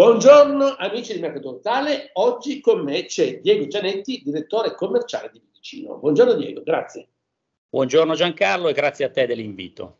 Buongiorno amici di Mercato Totale, oggi con me c'è Diego Gianetti, direttore commerciale di Vicino. Buongiorno Diego, grazie. Buongiorno Giancarlo e grazie a te dell'invito.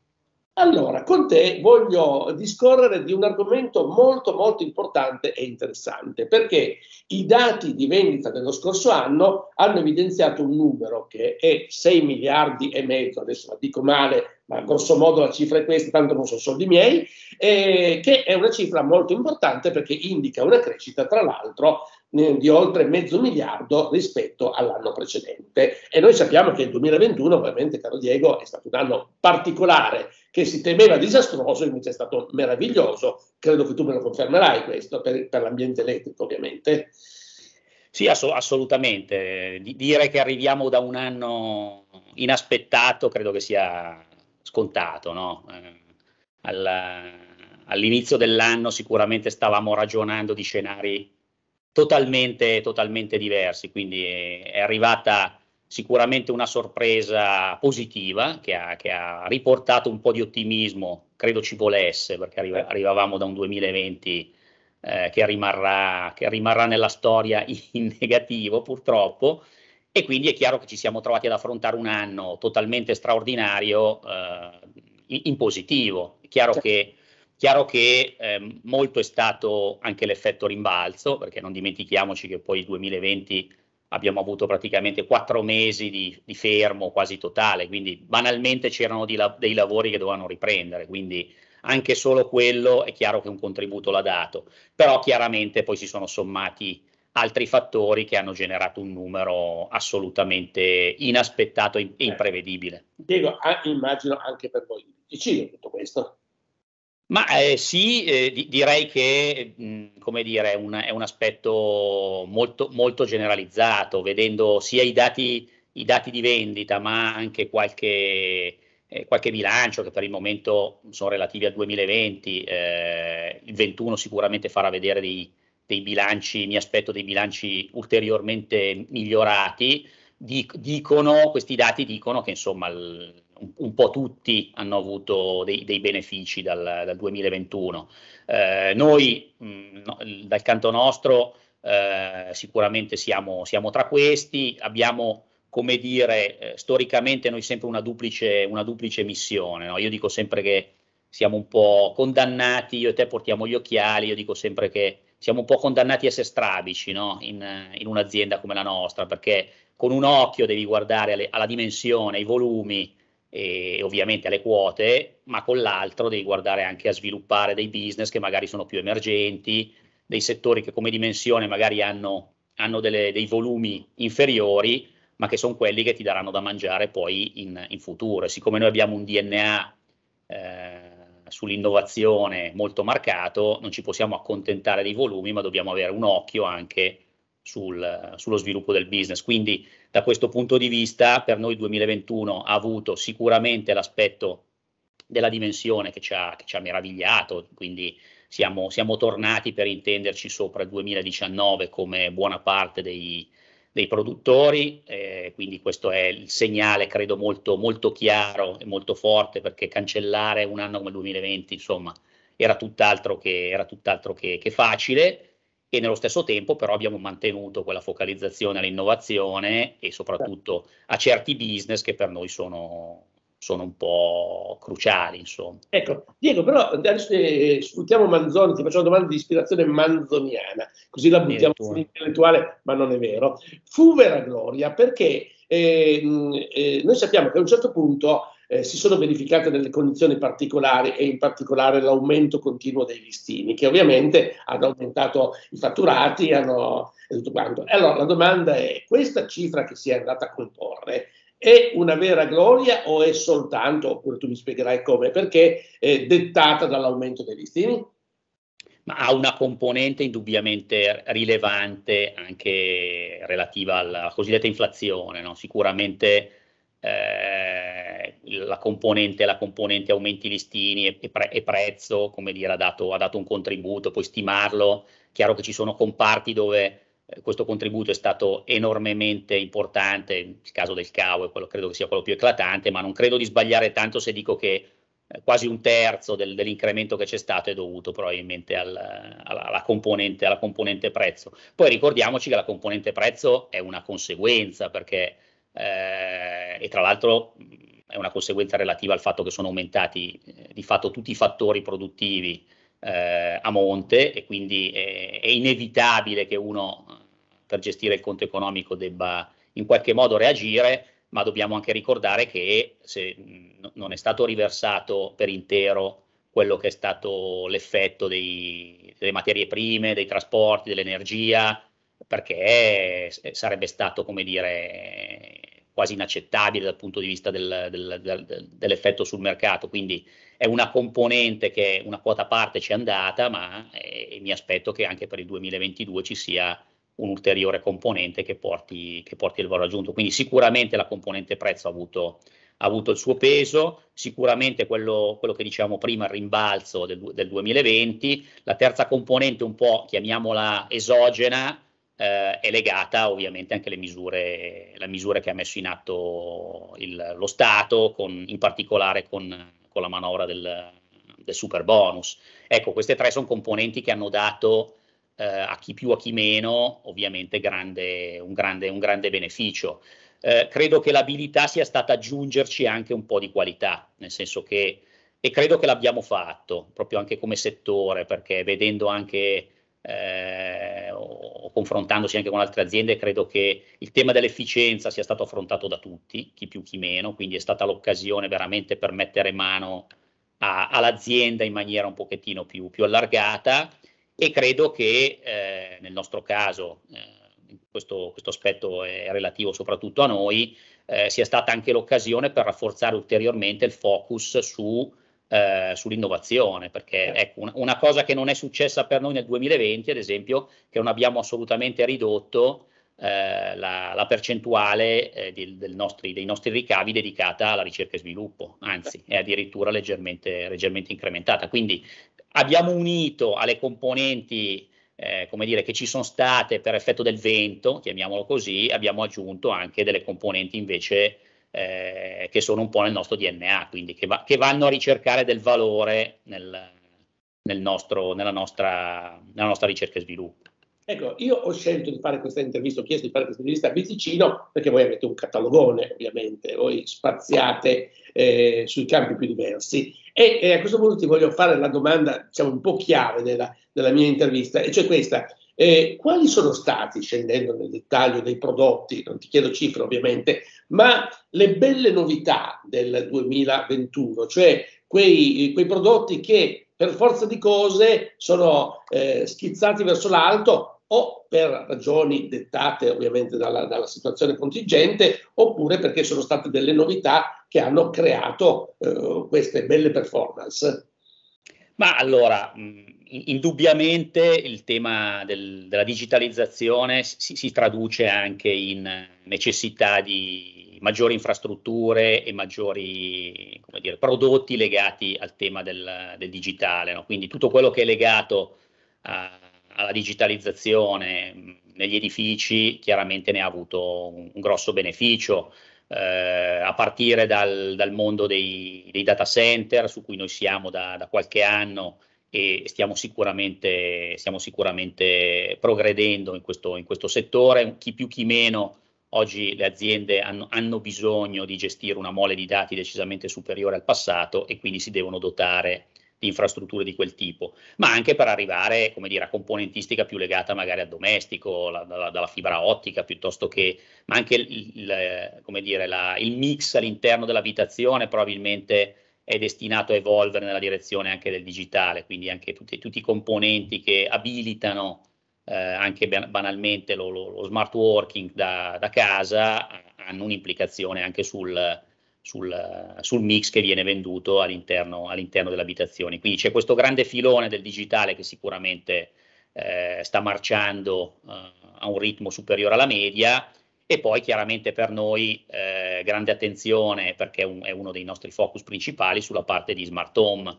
Allora, con te voglio discorrere di un argomento molto molto importante e interessante, perché i dati di vendita dello scorso anno hanno evidenziato un numero che è 6 miliardi e mezzo, adesso la dico male, ma grosso modo la cifra è questa, tanto non sono soldi miei, eh, che è una cifra molto importante perché indica una crescita, tra l'altro, di oltre mezzo miliardo rispetto all'anno precedente. E noi sappiamo che il 2021, ovviamente, caro Diego, è stato un anno particolare, che si temeva disastroso, invece è stato meraviglioso. Credo che tu me lo confermerai questo, per, per l'ambiente elettrico, ovviamente. Sì, ass- assolutamente. D- dire che arriviamo da un anno inaspettato credo che sia scontato, no? eh, alla, all'inizio dell'anno sicuramente stavamo ragionando di scenari totalmente, totalmente diversi, quindi è, è arrivata sicuramente una sorpresa positiva che ha, che ha, riportato un po' di ottimismo, credo ci volesse, perché arriva, arrivavamo da un 2020 eh, che, rimarrà, che, rimarrà, nella storia in negativo purtroppo, e quindi è chiaro che ci siamo trovati ad affrontare un anno totalmente straordinario eh, in positivo. È chiaro certo. che, chiaro che eh, molto è stato anche l'effetto rimbalzo, perché non dimentichiamoci che poi il 2020 abbiamo avuto praticamente quattro mesi di, di fermo quasi totale, quindi banalmente c'erano la, dei lavori che dovevano riprendere, quindi anche solo quello è chiaro che un contributo l'ha dato, però chiaramente poi si sono sommati altri fattori che hanno generato un numero assolutamente inaspettato e eh. imprevedibile. Diego, immagino anche per voi difficile tutto questo. Ma eh, sì, eh, di- direi che mh, dire, un, è un aspetto molto, molto generalizzato, vedendo sia i dati, i dati, di vendita, ma anche qualche, eh, qualche bilancio che per il momento sono relativi al 2020, eh, il 21 sicuramente farà vedere dei, dei bilanci, mi aspetto dei bilanci ulteriormente migliorati. Dicono, questi dati dicono che insomma il, un, po' tutti hanno avuto dei, dei benefici dal, dal 2021. Eh, noi mh, mm, no, dal canto nostro eh, sicuramente siamo, siamo, tra questi, abbiamo come dire, eh, storicamente noi sempre una duplice, una duplice missione. No? Io dico sempre che siamo un po' condannati, io e te portiamo gli occhiali, io dico sempre che siamo un po' condannati a essere strabici no? in, in, un'azienda come la nostra, perché con un occhio devi guardare alle, alla dimensione, ai volumi e, ovviamente alle quote, ma con l'altro devi guardare anche a sviluppare dei business che magari sono più emergenti, dei settori che come dimensione magari hanno, hanno delle, dei volumi inferiori, ma che sono quelli che ti daranno da mangiare poi in, in futuro. E siccome noi abbiamo un DNA eh, sull'innovazione molto marcato, non ci possiamo accontentare dei volumi, ma dobbiamo avere un occhio anche sul, sullo sviluppo del business. Quindi da questo punto di vista per noi 2021 ha avuto sicuramente l'aspetto della dimensione che ci ha, che ci ha meravigliato, quindi siamo, siamo, tornati per intenderci sopra il 2019 come buona parte dei, dei produttori, eh, quindi questo è il segnale credo molto, molto chiaro e molto forte perché cancellare un anno come il 2020 insomma era tutt'altro, che, era tutt'altro che, che facile e nello stesso tempo però abbiamo mantenuto quella focalizzazione all'innovazione e soprattutto a certi business che per noi sono sono un po' cruciali, insomma. Ecco, Diego, però adesso eh, sfruttiamo Manzoni, ti faccio una domanda di ispirazione manzoniana, così la buttiamo sull'intellettuale, ma non è vero. Fu vera gloria perché eh, eh, noi sappiamo che a un certo punto eh, si sono verificate delle condizioni particolari e in particolare l'aumento continuo dei listini, che ovviamente hanno aumentato i fatturati e tutto quanto. Allora la domanda è, questa cifra che si è andata a comporre è una vera gloria o è soltanto, oppure tu mi spiegherai come, perché è dettata dall'aumento dei listini? Ma ha una componente indubbiamente rilevante anche relativa alla cosiddetta inflazione, no? sicuramente eh, la, componente, la, componente, aumenti listini e, pre- e prezzo, come dire, ha dato, ha dato un contributo, puoi stimarlo, chiaro che ci sono comparti dove eh, questo contributo è stato enormemente importante, il caso del CAO è quello, credo che sia quello più eclatante, ma non credo di sbagliare tanto se dico che eh, quasi un terzo del, dell'incremento che c'è stato è dovuto probabilmente al, alla, alla, componente, alla, componente, prezzo. Poi ricordiamoci che la componente prezzo è una conseguenza perché, eh, e tra l'altro è una conseguenza relativa al fatto che sono aumentati eh, di fatto tutti i fattori produttivi eh, a monte e quindi è inevitabile che uno per gestire il conto economico debba in qualche modo reagire, ma dobbiamo anche ricordare che se non è stato riversato per intero quello che è stato l'effetto dei, delle materie prime, dei trasporti, dell'energia, perché eh, sarebbe stato, come dire, quasi inaccettabile dal punto di vista del, del, del, dell'effetto sul mercato. Quindi è una componente che una quota parte ci è andata, ma eh, mi aspetto che anche per il 2022 ci sia ulteriore componente che porti, che porti il valore aggiunto. Quindi sicuramente la componente prezzo ha avuto, ha avuto il suo peso, sicuramente quello, quello che dicevamo prima, il rimbalzo del, del, 2020, la terza componente un po', chiamiamola esogena, eh, è legata ovviamente anche alle misure, misure che ha messo in atto il, lo Stato, con, in particolare con, con la manovra del, del super bonus. Ecco, queste tre sono componenti che hanno dato eh, a chi più a chi meno, ovviamente grande, un, grande, un, grande, beneficio. Eh, credo che l'abilità sia stata aggiungerci anche un po' di qualità, nel senso che, e credo che l'abbiamo fatto, proprio anche come settore, perché vedendo anche eh, o confrontandosi anche con altre aziende, credo che il tema dell'efficienza sia stato affrontato da tutti, chi più chi meno, quindi è stata l'occasione veramente per mettere mano a, all'azienda in maniera un pochettino più, più allargata e credo che eh, nel nostro caso, eh, questo, questo, aspetto è relativo soprattutto a noi, eh, sia stata anche l'occasione per rafforzare ulteriormente il focus su, eh, sull'innovazione, perché ecco, un, una cosa che non è successa per noi nel 2020, ad esempio, che non abbiamo assolutamente ridotto eh, la, la, percentuale eh, di, nostri, dei nostri ricavi dedicata alla ricerca e sviluppo, anzi è addirittura leggermente, leggermente incrementata. Quindi abbiamo unito alle componenti eh, come dire, che ci sono state per effetto del vento, chiamiamolo così, abbiamo aggiunto anche delle componenti invece eh, che sono un po' nel nostro DNA, quindi che, va, che vanno a ricercare del valore nel, nel nostro, nella, nostra, nella, nostra, ricerca e sviluppo. Ecco, io ho scelto di fare questa intervista, ho chiesto di fare questa intervista a Vizicino perché voi avete un catalogone, ovviamente, voi spaziate eh, sui campi più diversi e, e, a questo punto ti voglio fare la domanda, diciamo, un po' chiave della, della mia intervista, e cioè questa. Eh, quali sono stati, scendendo nel dettaglio dei prodotti, non ti chiedo cifre ovviamente, ma le belle novità del 2021, cioè quei, quei prodotti che per forza di cose sono eh, schizzati verso l'alto o per ragioni dettate ovviamente dalla, dalla situazione contingente oppure perché sono state delle novità che hanno creato eh, queste belle performance. Ma allora, mm, indubbiamente il tema del, della digitalizzazione si, si, traduce anche in necessità di maggiori infrastrutture e maggiori dire, prodotti legati al tema del, del digitale. No? Quindi tutto quello che è legato a, alla digitalizzazione mm, negli edifici chiaramente ne ha avuto un, un grosso beneficio eh, a partire dal, dal mondo dei, dei, data center su cui noi siamo da, da qualche anno e stiamo sicuramente, stiamo sicuramente progredendo in questo, in questo, settore, chi più chi meno. Oggi le aziende hanno, hanno, bisogno di gestire una mole di dati decisamente superiore al passato e quindi si devono dotare di infrastrutture di quel tipo, ma anche per arrivare dire, a componentistica più legata magari al domestico, la, la, dalla fibra ottica piuttosto che, ma anche il, il, eh, dire, la, il mix all'interno dell'abitazione probabilmente è destinato a evolvere nella direzione anche del digitale, quindi anche tutti, tutti i componenti che abilitano eh, anche banalmente lo, lo, lo smart working da, da, casa hanno un'implicazione anche sul, sul, sul mix che viene venduto all'interno, all'interno delle abitazioni. Quindi c'è questo grande filone del digitale che sicuramente eh, sta marciando eh, a un ritmo superiore alla media e poi chiaramente per noi eh, grande attenzione perché è, un, è, uno dei nostri focus principali sulla parte di smart home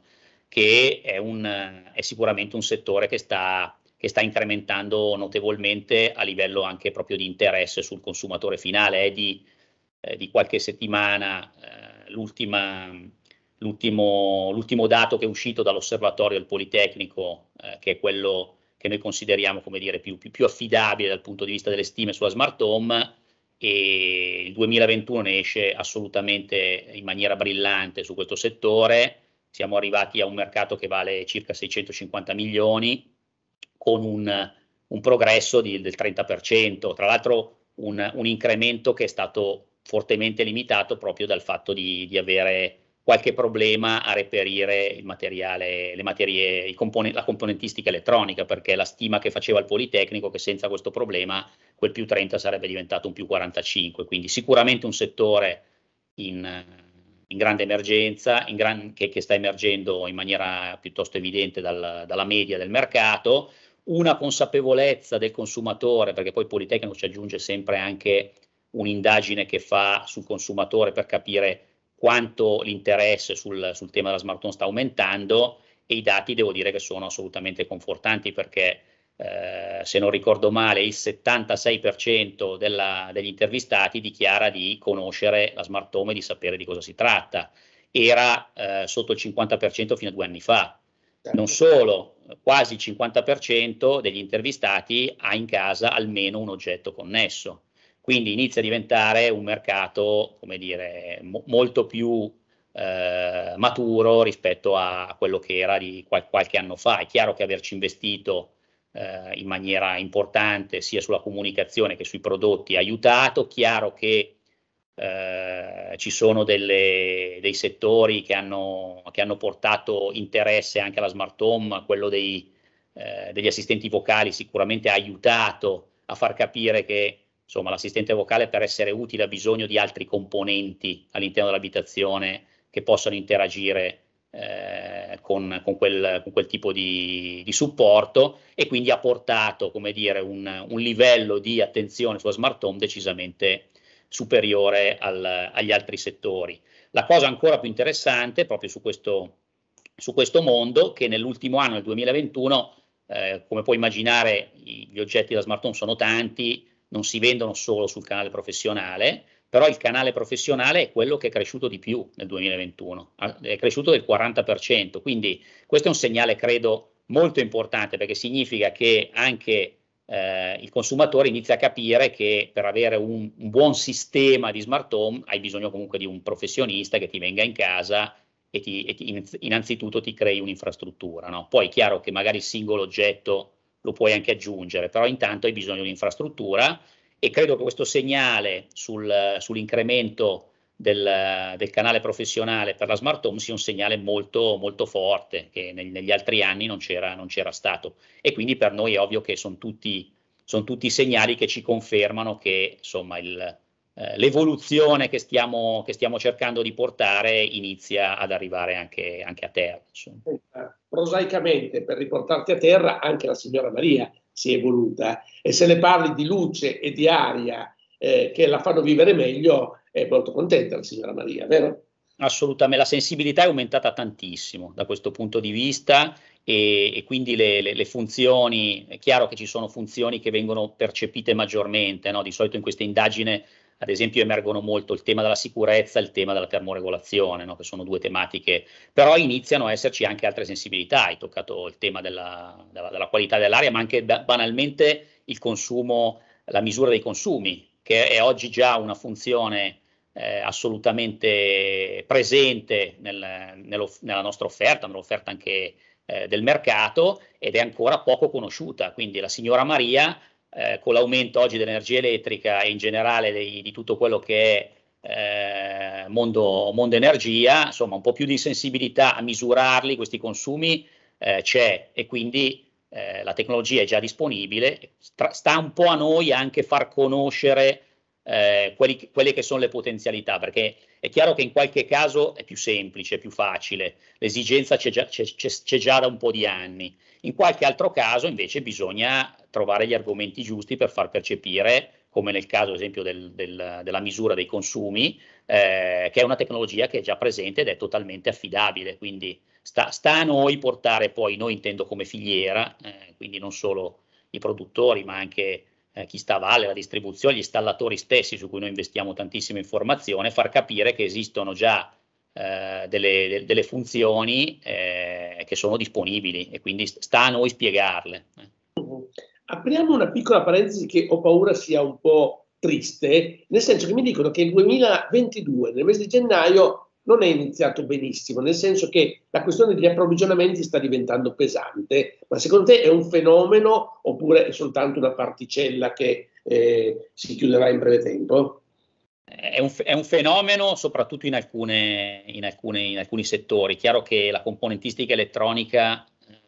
che è, un, è sicuramente un settore che sta, che sta, incrementando notevolmente a livello anche proprio di interesse sul consumatore finale, è di eh, di qualche settimana, eh, l'ultimo, l'ultimo dato che è uscito dall'osservatorio del Politecnico, eh, che è quello che noi consideriamo come dire, più, più, più, affidabile dal punto di vista delle stime sulla smart home e il 2021 ne esce assolutamente in maniera brillante su questo settore. Siamo arrivati a un mercato che vale circa 650 milioni con un, un progresso di, del 30%, tra l'altro un, un, incremento che è stato fortemente limitato proprio dal fatto di, di avere qualche problema a reperire il materiale, le materie, componen- la componentistica elettronica, perché la stima che faceva il Politecnico che senza questo problema quel più 30 sarebbe diventato un più 45, quindi sicuramente un settore in, in grande emergenza, in gran- che, che, sta emergendo in maniera piuttosto evidente dal, dalla media del mercato, una consapevolezza del consumatore, perché poi il Politecnico ci aggiunge sempre anche un'indagine che fa sul consumatore per capire quanto l'interesse sul, sul tema della smart home sta aumentando e i dati devo dire che sono assolutamente confortanti perché eh, se non ricordo male il 76% della, degli intervistati dichiara di conoscere la smart home e di sapere di cosa si tratta. Era eh, sotto il 50% fino a due anni fa. Certo. Non solo, quasi il 50% degli intervistati ha in casa almeno un oggetto connesso quindi inizia a diventare un mercato, come dire, mo- molto più eh, maturo rispetto a quello che era di qual- qualche anno fa. È chiaro che averci investito eh, in maniera importante sia sulla comunicazione che sui prodotti ha aiutato, chiaro che eh, ci sono delle, dei settori che hanno, che hanno, portato interesse anche alla smart home, quello dei, eh, degli assistenti vocali sicuramente ha aiutato a far capire che insomma l'assistente vocale per essere utile ha bisogno di altri componenti all'interno dell'abitazione che possano interagire eh, con, con, quel, con, quel, tipo di, di, supporto e quindi ha portato dire, un, un, livello di attenzione sulla smart home decisamente superiore al, agli altri settori. La cosa ancora più interessante proprio su questo, su questo mondo che nell'ultimo anno, nel 2021, eh, come puoi immaginare gli oggetti da smart home sono tanti, non si vendono solo sul canale professionale, però il canale professionale è quello che è cresciuto di più nel 2021, è cresciuto del 40%, quindi questo è un segnale credo molto importante perché significa che anche eh, il consumatore inizia a capire che per avere un, un buon sistema di smart home hai bisogno comunque di un professionista che ti venga in casa e, ti, e ti, innanzitutto ti crei un'infrastruttura. No? Poi è chiaro che magari il singolo oggetto lo puoi anche aggiungere, però intanto hai bisogno di infrastruttura e credo che questo segnale sul, sull'incremento del, del, canale professionale per la smart home sia un segnale molto, molto forte che neg- negli altri anni non c'era, non c'era, stato e quindi per noi è ovvio che sono tutti, son tutti segnali che ci confermano che insomma il, eh, l'evoluzione che stiamo, che stiamo, cercando di portare inizia ad arrivare anche, anche a terra. Insomma. Eh, prosaicamente, per riportarti a terra, anche la signora Maria si è evoluta e se le parli di luce e di aria eh, che la fanno vivere meglio, è molto contenta la signora Maria, vero? Assolutamente, la sensibilità è aumentata tantissimo da questo punto di vista e, e quindi le, le, le, funzioni, è chiaro che ci sono funzioni che vengono percepite maggiormente, no? di solito in questa indagine ad esempio emergono molto il tema della sicurezza e il tema della termoregolazione, no? che sono due tematiche, però iniziano a esserci anche altre sensibilità, hai toccato il tema della, della, della qualità dell'aria, ma anche da, banalmente il consumo, la misura dei consumi, che è oggi già una funzione eh, assolutamente presente nel, nella nostra offerta, nell'offerta anche eh, del mercato ed è ancora poco conosciuta, quindi la signora Maria eh, con l'aumento oggi dell'energia elettrica e in generale dei, di tutto quello che è eh, mondo, mondo, energia, insomma un po' più di sensibilità a misurarli questi consumi eh, c'è e quindi eh, la tecnologia è già disponibile, Tra, sta un po' a noi anche far conoscere eh, quelli, quelle che sono le potenzialità, perché è chiaro che in qualche caso è più semplice, è più facile, l'esigenza c'è già, c'è, c'è, c'è già da un po' di anni in qualche altro caso invece bisogna trovare gli argomenti giusti per far percepire come nel caso ad esempio del, del, della misura dei consumi, eh, che è una tecnologia che è già presente ed è totalmente affidabile, quindi sta, sta a noi portare poi, noi intendo come filiera, eh, quindi non solo i produttori ma anche eh, chi sta a valle, la distribuzione, gli installatori stessi su cui noi investiamo tantissima informazione, far capire che esistono già eh, delle, de, delle, funzioni eh, eh, che sono disponibili e quindi sta a noi spiegarle. Eh. Apriamo una piccola parentesi che ho paura sia un po' triste, nel senso che mi dicono che il 2022, nel mese di gennaio, non è iniziato benissimo, nel senso che la questione degli approvvigionamenti sta diventando pesante, ma secondo te è un fenomeno oppure è soltanto una particella che eh, si chiuderà in breve tempo? è un, è un, fenomeno soprattutto in, alcune, in, alcune, in, alcuni settori. Chiaro che la componentistica elettronica eh,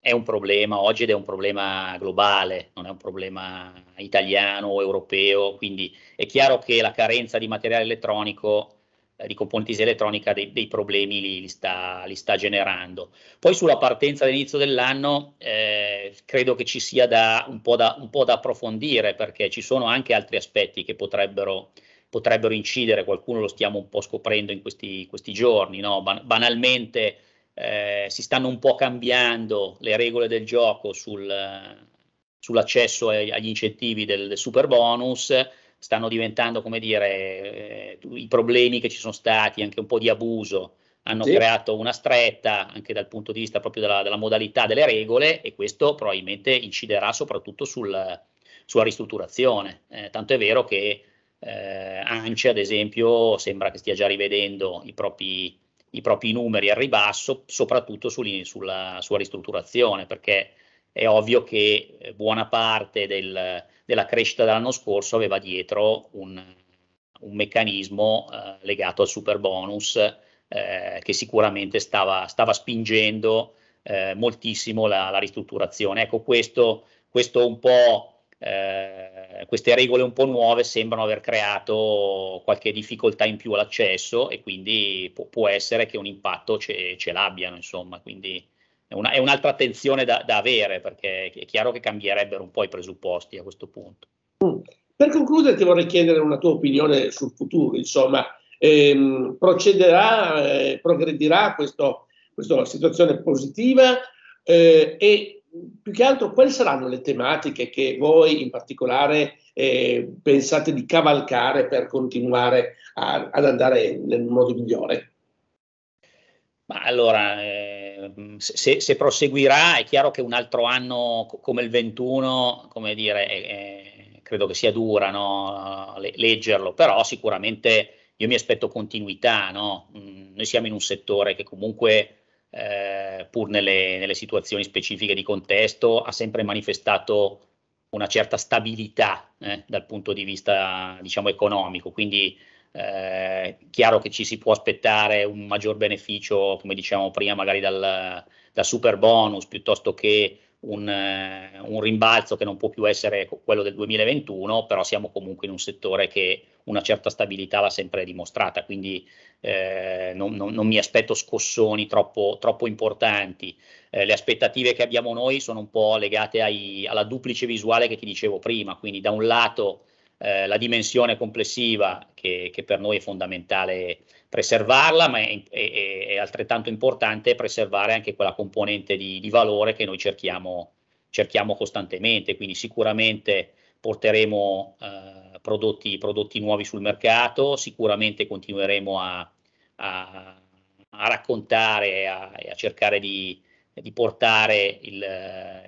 è un problema oggi ed è un problema globale, non è un problema italiano o europeo, quindi è chiaro che la carenza di materiale elettronico, eh, di componentistica elettronica, dei, dei problemi li, li, sta, li, sta, generando. Poi sulla partenza all'inizio dell'anno eh, credo che ci sia da, un, po da, un, po da, approfondire perché ci sono anche altri aspetti che potrebbero potrebbero incidere, qualcuno lo stiamo un po' scoprendo in questi, questi giorni, no? banalmente eh, si stanno un po' cambiando le regole del gioco sul, sull'accesso ai, agli incentivi del, del super bonus, stanno diventando come dire eh, i problemi che ci sono stati, anche un po' di abuso hanno sì. creato una stretta anche dal punto di vista proprio della, della modalità delle regole e questo probabilmente inciderà soprattutto sul, sulla ristrutturazione. Eh, tanto è vero che eh, ANCE, ad esempio, sembra che stia già rivedendo i propri, i propri numeri al ribasso, soprattutto sulla, sulla sua ristrutturazione, perché è ovvio che eh, buona parte del, della crescita dell'anno scorso aveva dietro un, un meccanismo eh, legato al super bonus eh, che sicuramente stava, stava spingendo eh, moltissimo la, la, ristrutturazione. Ecco, questo, questo un po' Eh, queste regole un po' nuove sembrano aver creato qualche difficoltà in più all'accesso e quindi può, può essere che un impatto ce, ce l'abbiano, insomma, quindi è, una, è un'altra attenzione da, da, avere perché è chiaro che cambierebbero un po' i presupposti a questo punto. Per concludere ti vorrei chiedere una tua opinione sul futuro, insomma, ehm, procederà, eh, progredirà questo, questa situazione positiva eh, e più che altro quali saranno le tematiche che voi in particolare eh, pensate di cavalcare per continuare a, ad andare nel modo migliore? Ma allora, eh, se, se, proseguirà, è chiaro che un altro anno come il 21, come dire, eh, credo che sia dura no? leggerlo, però sicuramente io mi aspetto continuità. No? Mm, noi siamo in un settore che comunque eh, pur nelle, nelle, situazioni specifiche di contesto, ha sempre manifestato una certa stabilità eh, dal punto di vista diciamo, economico. Quindi eh, chiaro che ci si può aspettare un maggior beneficio, come diciamo prima, magari dal, dal super bonus piuttosto che un, eh, un, rimbalzo che non può più essere quello del 2021, però siamo comunque in un settore che una certa stabilità l'ha sempre dimostrata, quindi eh, non, non, non, mi aspetto scossoni troppo, troppo importanti. Eh, le aspettative che abbiamo noi sono un po' legate ai, alla duplice visuale che ti dicevo prima, quindi da un lato eh, la dimensione complessiva che, che, per noi è fondamentale preservarla, ma è, è, è altrettanto importante preservare anche quella componente di, di valore che noi cerchiamo, cerchiamo, costantemente, quindi sicuramente porteremo eh, prodotti, prodotti, nuovi sul mercato, sicuramente continueremo a, a, a raccontare e a, a cercare di, di portare il,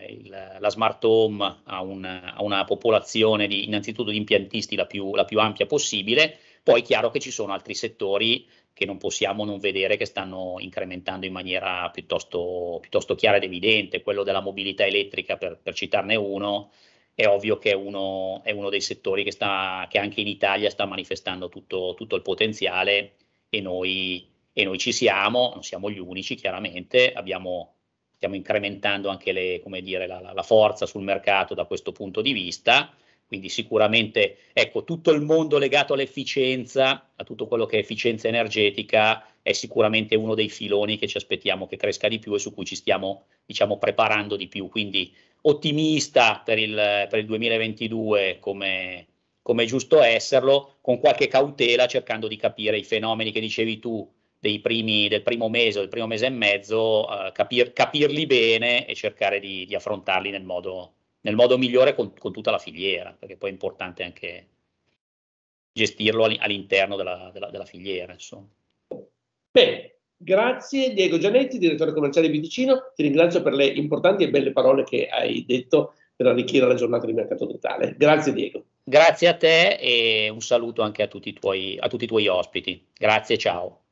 il, la smart home a una, a una popolazione di, innanzitutto di impiantisti la più, la più, ampia possibile, poi è chiaro che ci sono altri settori che non possiamo non vedere che stanno incrementando in maniera piuttosto, piuttosto chiara ed evidente, quello della mobilità elettrica per, per citarne uno, è ovvio che è uno, è uno dei settori che, sta, che, anche in Italia sta manifestando tutto, tutto il potenziale e noi, e noi ci siamo, non siamo gli unici chiaramente, abbiamo stiamo incrementando anche le, dire, la, la forza sul mercato da questo punto di vista. Quindi sicuramente ecco, tutto il mondo legato all'efficienza, a tutto quello che è efficienza energetica, è sicuramente uno dei filoni che ci aspettiamo che cresca di più e su cui ci stiamo diciamo, preparando di più. Quindi ottimista per il, per il 2022 come, come è giusto esserlo, con qualche cautela cercando di capire i fenomeni che dicevi tu primi, del primo mese o del primo mese e mezzo, eh, capir, capirli bene e cercare di, di affrontarli nel modo, nel modo migliore con, con, tutta la filiera, perché poi è importante anche gestirlo all'interno della, della, della filiera. Insomma. Bene, Grazie Diego Gianetti, direttore commerciale di Vicino, ti ringrazio per le importanti e belle parole che hai detto per arricchire la giornata di mercato totale. Grazie Diego. Grazie a te e un saluto anche a tutti i tuoi, tutti i tuoi ospiti. Grazie, ciao.